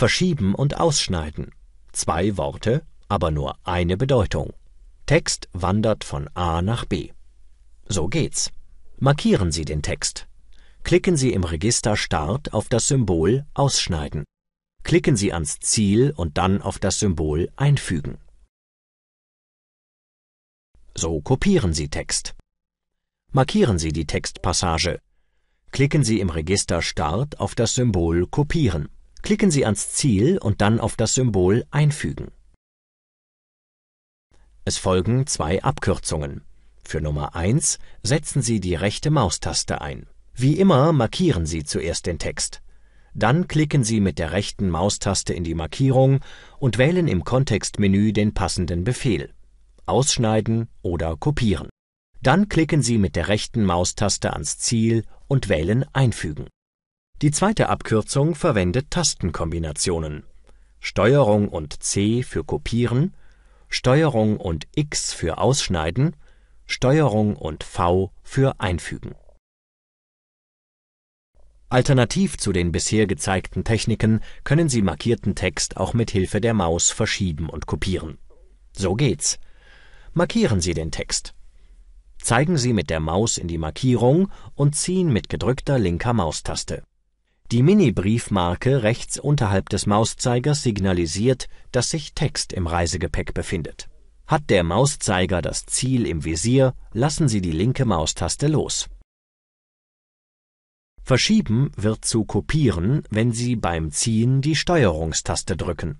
verschieben und ausschneiden. Zwei Worte, aber nur eine Bedeutung. Text wandert von A nach B. So geht's. Markieren Sie den Text. Klicken Sie im Register Start auf das Symbol Ausschneiden. Klicken Sie ans Ziel und dann auf das Symbol Einfügen. So kopieren Sie Text. Markieren Sie die Textpassage. Klicken Sie im Register Start auf das Symbol Kopieren. Klicken Sie ans Ziel und dann auf das Symbol Einfügen. Es folgen zwei Abkürzungen. Für Nummer 1 setzen Sie die rechte Maustaste ein. Wie immer markieren Sie zuerst den Text. Dann klicken Sie mit der rechten Maustaste in die Markierung und wählen im Kontextmenü den passenden Befehl Ausschneiden oder Kopieren. Dann klicken Sie mit der rechten Maustaste ans Ziel und wählen Einfügen die zweite Abkürzung verwendet Tastenkombinationen Steuerung und C für Kopieren, Steuerung und X für Ausschneiden, Steuerung und V für Einfügen. Alternativ zu den bisher gezeigten Techniken können Sie markierten Text auch mit Hilfe der Maus verschieben und kopieren. So geht's. Markieren Sie den Text. Zeigen Sie mit der Maus in die Markierung und ziehen mit gedrückter linker Maustaste die Mini-Briefmarke rechts unterhalb des Mauszeigers signalisiert, dass sich Text im Reisegepäck befindet. Hat der Mauszeiger das Ziel im Visier, lassen Sie die linke Maustaste los. Verschieben wird zu Kopieren, wenn Sie beim Ziehen die Steuerungstaste drücken